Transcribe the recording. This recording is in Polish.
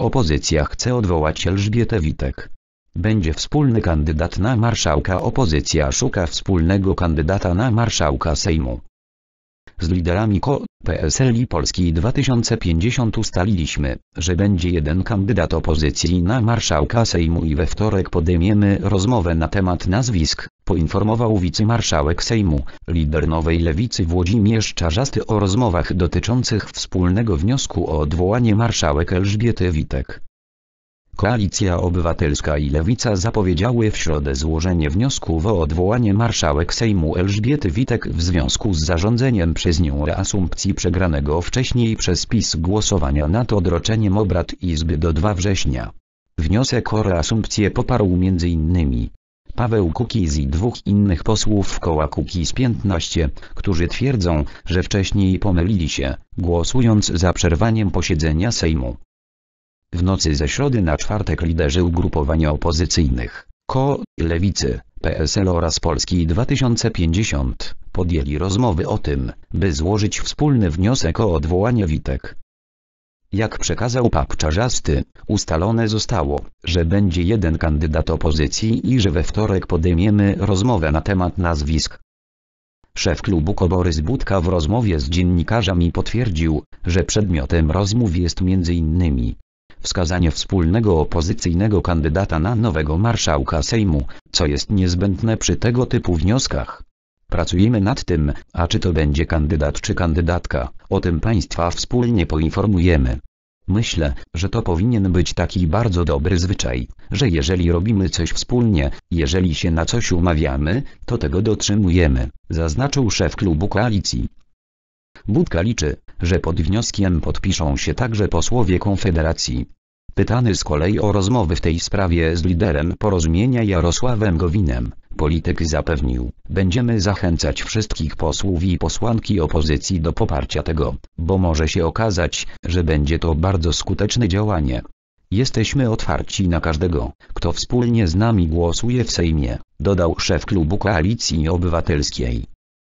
Opozycja chce odwołać Elżbietę Witek. Będzie wspólny kandydat na marszałka. Opozycja szuka wspólnego kandydata na marszałka Sejmu. Z liderami KO, PSL i Polski 2050 ustaliliśmy, że będzie jeden kandydat opozycji na marszałka Sejmu i we wtorek podejmiemy rozmowę na temat nazwisk, poinformował wicemarszałek Sejmu, lider Nowej Lewicy Włodzimierz Czarzasty o rozmowach dotyczących wspólnego wniosku o odwołanie marszałek Elżbiety Witek. Koalicja Obywatelska i Lewica zapowiedziały w środę złożenie wniosku o odwołanie marszałek Sejmu Elżbiety Witek w związku z zarządzeniem przez nią reasumpcji przegranego wcześniej przez PiS głosowania nad odroczeniem obrad Izby do 2 września. Wniosek o reasumpcję poparł m.in. Paweł Kukiz i dwóch innych posłów koła Kukiz 15, którzy twierdzą, że wcześniej pomylili się, głosując za przerwaniem posiedzenia Sejmu. W nocy ze środy na czwartek liderzy ugrupowania opozycyjnych, KO, Lewicy, PSL oraz Polski 2050, podjęli rozmowy o tym, by złożyć wspólny wniosek o odwołanie Witek. Jak przekazał Papczarzasty, ustalone zostało, że będzie jeden kandydat opozycji i że we wtorek podejmiemy rozmowę na temat nazwisk. Szef klubu Koborys Budka w rozmowie z dziennikarzami potwierdził, że przedmiotem rozmów jest m.in. wskazanie wspólnego opozycyjnego kandydata na nowego marszałka Sejmu, co jest niezbędne przy tego typu wnioskach. Pracujemy nad tym, a czy to będzie kandydat czy kandydatka, o tym Państwa wspólnie poinformujemy. Myślę, że to powinien być taki bardzo dobry zwyczaj, że jeżeli robimy coś wspólnie, jeżeli się na coś umawiamy, to tego dotrzymujemy, zaznaczył szef klubu koalicji. Budka liczy, że pod wnioskiem podpiszą się także posłowie Konfederacji. Pytany z kolei o rozmowy w tej sprawie z liderem porozumienia Jarosławem Gowinem, polityk zapewnił, będziemy zachęcać wszystkich posłów i posłanki opozycji do poparcia tego, bo może się okazać, że będzie to bardzo skuteczne działanie. Jesteśmy otwarci na każdego, kto wspólnie z nami głosuje w Sejmie, dodał szef klubu Koalicji Obywatelskiej.